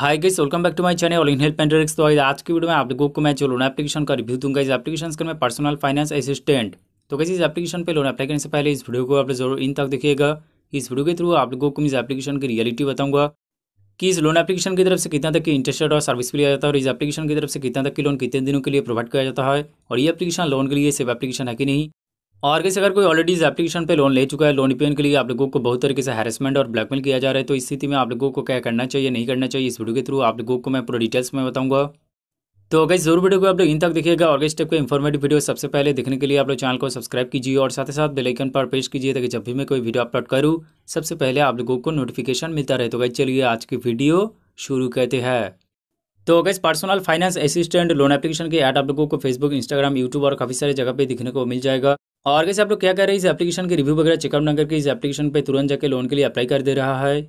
hi guys welcome back to my channel all in help and तो आज की video में आप लोगों को मैं जो लोन एप्लीकेशन का रिव्यू दूंगा इस एप्लीकेशन का मैं पर्सनल फाइनेंस असिस्टेंट तो कैसे इस एप्लीकेशन पे लोन अप्लाई करने से पहले इस वीडियो को आप जरूर इन तक देखिएगा इस वीडियो के थ्रू आप लोगों को इस एप्लीकेशन की रियलिटी बताऊंगा कि इस लोन एप्लीकेशन की तरफ से कितना तक की इंटरेस्ट और सर्विस लिया जाता है और इस एप्लीकेशन की तरफ से कितना तक की लोन कितने दिनों के लिए प्रोवाइड किया जाता है और ये एप्लीकेशन लोन के लिए सेफ एप्लीकेशन है कि नहीं और कैसे अगर कोई ऑलरेडी इस एप्लीकेशन पे लोन ले चुका है लोन पेन e के लिए आप लोगों को बहुत तरीके से हैरेसमेंट और ब्लैकमेल किया जा रहा है तो इस स्थिति में आप लोगों को क्या करना चाहिए नहीं करना चाहिए इस वीडियो के थ्रू आप लोगों को मैं पूरा डिटेल्स में बताऊंगा तो अगर जरूर वीडियो को आप लोग इन तक देखिएगा और इस टाइप का इन्फॉर्मेटिव वीडियो सबसे पहले देखने के लिए आप लोग चैनल को सब्सक्राइब कीजिए और साथ ही साथ बेलाइकन पर प्रेस कीजिए ताकि जब भी मैं कोई वीडियो अपलोड करूँ सबसे पहले आप लोगों को नोटिफिकेशन मिलता रहे तो गई चलिए आज की वीडियो शुरू कहते हैं तो guys personal finance assistant loan application के ऐड आप लोगों को फेसबुक इंस्टाग्राम यूट्यूब और काफ़ी सारी जगह पे दिखने को मिल जाएगा और कैसे आप लोग क्या कर रहे हैं इस एप्लीकेशन के रिव्यू वगैरह चेकअप ना करके इस एप्लीकेशन पे तुरंत जाके लोन के लिए अप्लाई कर दे रहा है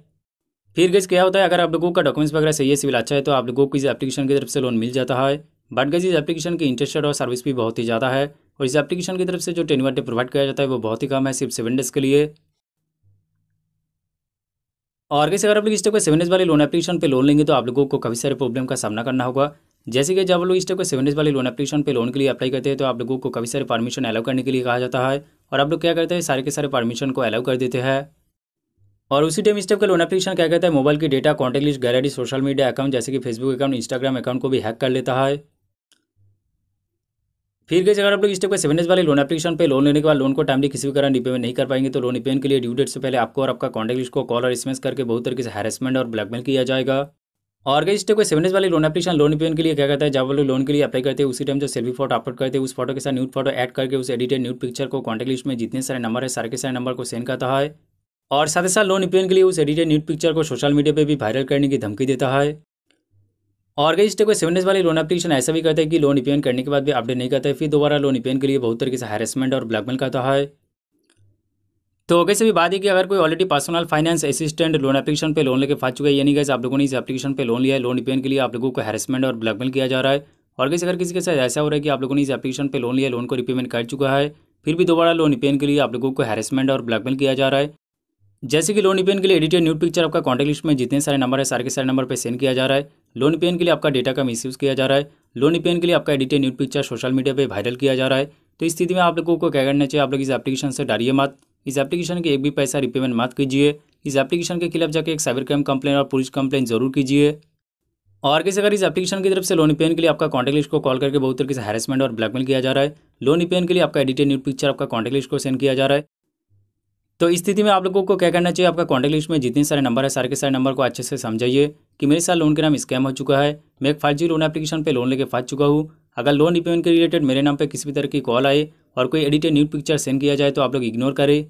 फिर गैस क्या होता है अगर आप लोगों का डॉक्यूमेंट्स वगैरह सही है सिविल अच्छा है तो आप लोगों को इस एप्लीकेशन की तरफ से लोन मिल जाता है बट गैस इस एप्लीकेशन की इंटरेस्ट और सर्विस भी बहुत ही ज़्यादा है और इस एप्लीकेशन की तरफ से जो टेन वन प्रोवाइड किया जाता है वो बहुत ही कम है सिर्फ सेवन डेज के लिए और कैसे अगर आप लोग इस टाइप का सेवन डेज वाले लोन एप्लीकेशन पर लोन लेंगे तो आप लोगों को काफ़ी सारे प्रॉब्लम का सामना करना होगा जैसे कि जब लोग स्टेप के सेवन डेज वाली लोन एप्लीकेशन पे लोन के लिए अप्लाई करते हैं तो आप लोगों को काफ़ी सारे परमिशन अलाउ करने के लिए कहा जाता है और आप लोग क्या करते हैं सारे के सारे परमिशन को अलाउ कर देते हैं और उसी टाइम स्टेप का लोन एप्लीकेशन क्या कहता है मोबाइल की data contact list gallery social media account जैसे कि फेसबुक अकाउंट इंस्टाग्राम अकाउंट को भी हैक कर लेता है फिर कैसे अगर आप लोग स्टेप का सेवन डेज वाले लोन एप्लीकेशन पे लोन लेने के बाद लोन को टाइमली किसी भी कारण रिपेमेंट नहीं कर पाएंगे तो लोन रिपेमेंट के लिए ड्यू डेट से पहले आपको और आपका कॉन्टैक्ट लिस्ट को कॉल और स्मेस करके बहुत तरीके से हैरेसमेंट और ब्लैकमेल किया जाएगा ऑर्गेज को सेवन डेज वाली लोन एप्लीकेशन लोन पेन के लिए क्या करता है जब वो लोन के लिए अप्लाई करते हैं उसी टाइम जो सेल्फी फोटो अपलोड करते हैं उस फोटो के साथ न्यूट फोटो ऐड करके उस एडिटेड न्यूट पिक्चर को कॉन्टैक्ट लिस्ट में जितने सारे नंबर है सारे के सारे नंबर को सेंड करता है और साथ ही साथ लोन पेन के लिए उस एडिटेड न्यूट पिक्चर को सोशल मीडिया पर भी वायरल करने की धमकी देता है ऑर्गेज को सेवन डेज वाली लोन एप्लीकेशन ऐसा भी करता है कि लोन पेन करने के बाद भी अपडेट नहीं करता है फिर दोबारा लोन पेन के लिए बहुत तरीके से हैरेसमेंट और ब्लैकमेल करता है तो कैसे भी बात है कि अगर कोई already personal finance assistant loan application पे लोन लेके फाँच चुका है यानी कैसे आप लोगों ने इस एप्लीकेशन पे लोन लिया है लोन रिपेन के लिए आप लोगों को हैरेसमेंट और ब्लैकमेल किया जा रहा है और कैसे अगर किसी के साथ ऐसा हो रहा है कि आप लोगों ने इस एप्लीकेशन पे लोन लिया लोन को रिपेमेंट कर चुका है फिर भी दोबारा लोन रिपेन के लिए आप लोगों को हैरेसमेंट और ब्लैकमेल किया जा रहा है जैसे कि लोन रिपेन के लिए एडिटेड न्यूड पिक्चर आपका कॉन्टैक्ट लिस्ट में जितने सारे नंबर है सारे के सारे नंबर पर सेंड किया जा रहा है लोन रिपेन के लिए आपका डेटा का मिस किया जा रहा है लोन रिपेन के लिए आपका edited nude picture social media पर वायरल किया जा रहा है तो इस स्थिति में आप लोगों को क्या करना चाहिए आप लोग इस एप्लीकेशन से डालिए मत इस एप्लीकेशन के एक भी पैसा रिपेमेंट मत कीजिए इस एप्लीकेशन के खिलाफ जाकर एक साइबर क्राइम कंप्लेन और पुलिस कंप्लेन जरूर कीजिए और कैसे अगर इस एप्लीकेशन की तरफ से लोन पेन के लिए आपका कॉन्टैक्ट लिस्ट को कॉल करके बहुत तरीके से हैरेसमेंट और ब्लैकमेल किया जा रहा है लोन पेन के लिए आपका एडिटेड न्यूट पिक्चर आपका कॉन्टैक्ट लिस्ट को सेंड किया जा रहा है तो इस स्थिति में आप लोगों को क्या करना चाहिए आपका कॉन्टैक्ट लिस्ट में जितने सारे नंबर है सारे के सारे नंबर को अच्छे से समझाइए कि मेरे साथ लोन के नाम स्कैम हो चुका है मैं एक फाइव जी लोन एप्लीकेशन पर लोन लेके फंस चुका हूँ अगर लोन रिपेमेंट के रिलेटेड मेरे नाम पर किसी भी तरह की कॉल आए और कोई एडिटेड न्यूड पिक्चर सेंड किया जाए तो आप लोग इग्नोर करें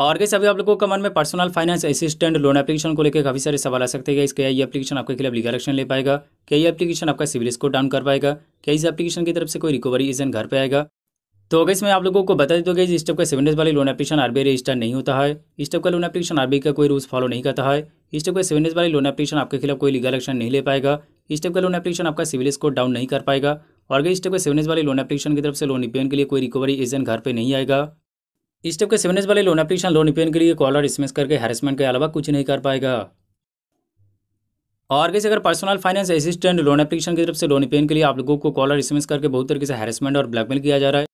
और कैसे अभी आप लोगों का मन में personal finance assistant loan application को लेकर काफ़ी सारे सवाल आ सकते हैं क्या ये एप्लीकेशन आपके खिलाफ लीगल एक्शन ले पाएगा क्या ये एप्लीकेशन आपका सिविल स्कोर डाउन कर पाएगा क्या इस एप्लीकेशन की तरफ से कोई रिकवरी एजेंट घर पर आएगा तो अगर मैं आप लोगों को बता देता हूँ इस टाइप का सेवन डेज वाली लोन एप्लीकेशन आरबीआई रजिस्टर नहीं होता है इस टाइप का लोन एप्लीकेशन आरबीआई का कोई रूल्स फॉलो नहीं करता है इस टाइप का सेवन डेज वाली लोन एप्लीकेशन आपके खिलाफ कोई लीगल एक्शन नहीं ले पाएगा इस टाइप का लोन एप्लीकेशन आपका सिविल स्कोर डाउन नहीं कर पाएगा और अगर इस टाइप का सेवन डेज वाली लोन एप्लीकेशन की तरफ से लोन रिपेन के लिए कोई रिकवरी एजेंट घर पर नहीं आएगा इस टाइप के सेवन वाले लोन एप्लीकेशन लोन रिपेन के लिए और स्मेस करके हेरसमेंट के अलावा कुछ नहीं कर पाएगा और कैसे अगर personal finance assistant loan application की तरफ से लोन रिपेन e के लिए आप लोगों को कॉलर स्मेस करके बहुत तरीके से हेरसमेंट और ब्लैकमेल किया जा रहा है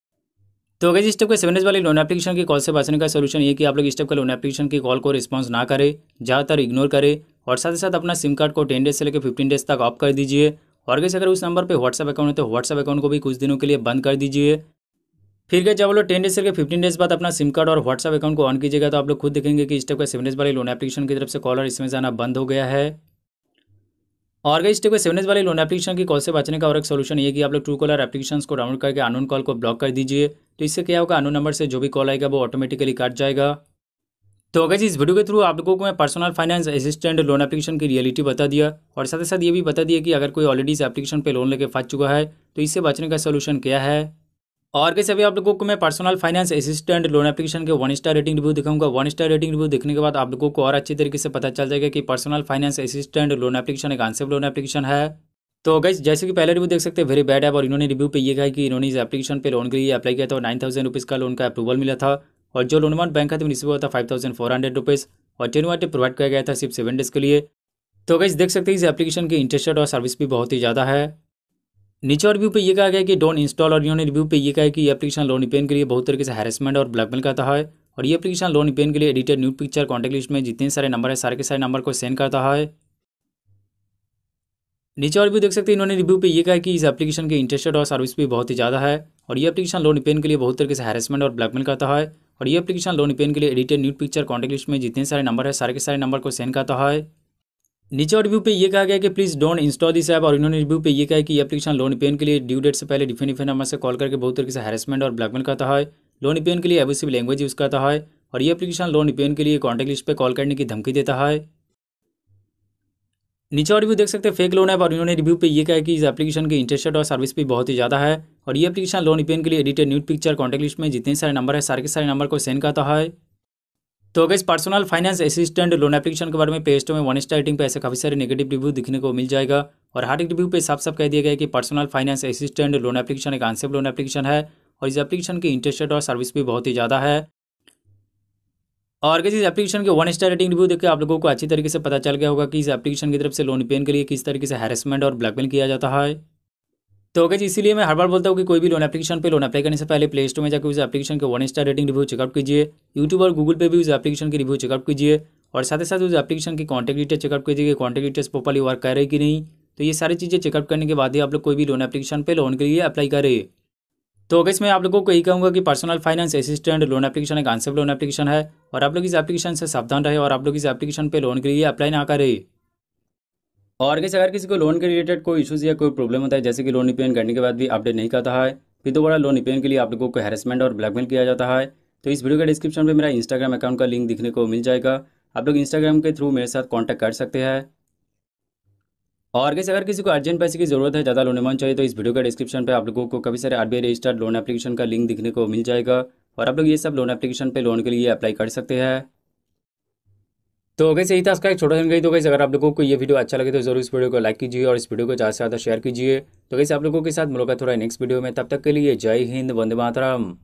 तो अगर इस टाइप के सेवन वाले लोन एप्लीकेशन की कॉल से बचने का सोल्यूशन ये कि आप लोग इस टाइप के लोन एप्लीकेशन की कॉल को रिस्पॉन्स ना करें ज़्यादातर इग्नोर करें और साथ ही साथ अपना सिम कार्ड को टेन डेज से लेकर फिफ्टीन डेज तक ऑफ कर दीजिए और कैसे अगर उस नंबर पर व्हाट्सअप अकाउंट है तो व्हाट्सअप अकाउंट को भी कुछ दिनों के लिए बंद कर दीजिए फिर गए जब लोग टेन डेज करके फिफ्टीन डेज बाद अपना सिम कार्ड और व्हाट्सअप अकाउंट को ऑन कीजिएगा तो आप लोग खुद देखेंगे कि इस टाइप का सेवन डेज वाले लोन एप्लीकेशन की तरफ से कॉलर इसमें से आना बंद हो गया है और गई स्टेप सेवन डेज वाले लोन एप्लीकेशन की कॉल से बचने का और एक सोल्यूशन ये कि आप लोग ट्रू कॉलर एप्लीकेशन को डाउनलोड करके अनून कॉल को ब्लॉक कर दीजिए तो इससे क्या होगा अनून नंबर से जो भी कॉल आएगा वो ऑटोमेटिकली काट जाएगा तो अगर जी इस वीडियो के थ्रू आप लोगों को मैं personal finance assistant loan application की रियलिटी बता दिया और साथ ही साथ ये भी बता दिया कि अगर कोई ऑलरेडी इस एप्लीकेशन पर लोन लेके फंस चुका है तो इससे बचने का सोल्यूशन क्या है और कैसे अभी आप लोगों को मैं personal finance assistant loan application के वन स्टार रेटिंग रिव्यू दिखाऊंगा वन स्टार रेटिंग रिव्यू देखने के बाद आप लोगों को और अच्छी तरीके से पता चल जाएगा कि personal finance assistant loan application एक आंसर लोन एप्लीकेशन है तो गैस जैसे कि पहले रिव्यू देख सकते हैं वेरी बैड ऐप और इन्होंने रिव्यू पे ये कहा कि इन्होंने इस एप्लीकेशन पर लोन के लिए अप्लाई किया था और नाइन थाउजेंड रुपीज़ का लोन का अप्रूवल मिला था और जो लोन अमाउंट बैंक खाते हुआ था five thousand four hundred rupees और टेन वाटे प्रोवाइड किया गया था सिर्फ सेवन डेज के लिए तो गैस देख सकते हैं इस एप्लीकेशन की इंटरेस्ट और सर्विस भी बहुत ही ज़्यादा है नीचे रिव्यू पे ये कहा गया कि डोंट इंस्टॉल और इन्होंने रिव्यू पे ये कहा कि एप्लीकेशन लोन पेन के लिए बहुत तरीके से हैरेसमेंट और ब्लैकमेल करता है और ये एप्लीकेशन लोन पेन के लिए edited new picture contact list में जितने सारे नंबर है सारे के सारे नंबर को सेंड करता है नीचे और भी देख सकते हैं इन्होंने रिव्यू पे ये कहा कि इस एप्लीकेशन के इंटरेस्टेड और सर्विस भी बहुत ही ज़्यादा है और ये एप्लीकेशन लोन पेन के लिए बहुत तरीके से हैरेसमेंट और ब्लैकमेल करता है और ये एप्लीकेशन लोन पेन के लिए edited new picture contact list में जितने सारे नंबर है सारे के सारे नंबर को सेंड करता है नीचे रिव्यू पे ये कहा गया कि please don't install this app और इन्होंने रिव्यू पे ये कहा कि एप्लीकेशन लोन पेन के लिए ड्यू डेट से पहले डिफेन डिफेन नंबर से कॉल करके बहुत तरीके से हैरेसमेंट और ब्लैकमेल करता है लोन पेन के लिए एबिसिव लैंग्वेज यूज़ करता है और ये एप्लीकेशन लोन पेन के लिए कॉन्टैक्ट लिस्ट पर कॉल करने की धमकी देता है नीचे रिव्यू देख सकते हैं फेक लोन ऐप और इन्होंने रिव्यू पे ये कहा कि इस एप्लीकेशन की इंटरेस्ट और सर्विस भी बहुत ही ज़्यादा है और ये एप्लीकेशन लोन पेन के लिए edited nude picture contact list में जितने सारे नंबर है सारे के सारे नंबर को सेंड करता है तो अगर personal finance assistant loan application के बारे में पेस्ट में वन स्टार रेटिंग पे ऐसे काफ़ी सारे नेगेटिव रिव्यू दिखने को मिल जाएगा और हर एक रिव्यू पे साफ साफ कह दिया गया कि personal finance assistant loan application एक आंसर लोन एप्लीकेशन है और इस एप्लीकेशन की इंटरेस्ट और सर्विस भी बहुत ही ज़्यादा है और अगर इस एप्लीकेशन के वन स्टार रेटिंग रिव्यू देखकर आप लोगों को अच्छी तरीके से पता चल गया होगा कि इस एप्लीकेशन की तरफ से लोन पेन के लिए किस तरीके से हैरेसमेंट और ब्लैकमेल किया जाता है तो होगा जी मैं हर बार बोलता हूँ कि कोई भी लोन एप्लीकेशन पे लोन अप्लाई करने से पहले प्ले स्टोर में जाकर उस एप्लीकेशन के one star rating review checkup कीजिए यूट्यूब और गूगल पे भी उस एप्लीकेशन की रिव्यू चेकअप कीजिए और साथ ही साथ उस एप्लीकेशन की कॉन्टैक्ट डिटेल चेकअप कीजिए कि कॉन्टैक्ट डिटेल्स प्रॉपरली वर्क कर रही कि नहीं तो ये सारी चीज़ें चेकअप करने के बाद ही आप लोग कोई भी लोन एप्लीकेशन पर लोन के लिए अप्लाई करें तो अगर इसमें आप लोगों को यही कहूँगा कि personal finance assistant loan application एक आंसर लोन एप्लीकेशन है और आप लोग इस एप्लीकेशन से सावधान रहे और आप लोग इस एप्लीकेशन पर लोन के लिए अप्लाई ना करें और कैसे अगर किसी को लोन के रिलेटेड कोई इशूज़ या कोई प्रॉब्लम होता है जैसे कि लोन रिपेयर करने के बाद भी अपडेट नहीं करता है फिर दोबारा लोन रिपेयर के लिए आप लोगों को हैरेसमेंट और ब्लैकमेल किया जाता है तो इस वीडियो के डिस्क्रिप्शन में मेरा इंस्टाग्राम अकाउंट का लिंक दिखने को मिल जाएगा आप लोग इंस्टाग्राम के थ्रू मेरे साथ कॉन्टैक्ट कर सकते हैं और कैसे अगर किसी को अर्जेंट पैसे की जरूरत है ज़्यादा लोन अमाउंट चाहिए तो इस वीडियो के डिस्क्रिप्शन पर आप लोगों को कभी सारे आरबीआई रजिस्टर्ड लोन एप्लीकेशन का लिंक दिखने को मिल जाएगा और आप लोग ये सब लोन एप्लीकेशन पे लोन के लिए अप्लाई कर सकते हैं तो वैसे सही था इसका एक छोटा गई तो वैसे अगर आप लोगों को ये वीडियो अच्छा लगे तो जरूर इस वीडियो को लाइक कीजिए और इस वीडियो को ज़्यादा से ज़्यादा शेयर कीजिए तो वैसे आप लोगों के साथ मुलाकात हो रहा है नेक्स्ट वीडियो में तब तक के लिए जय हिंद वंदे मातरम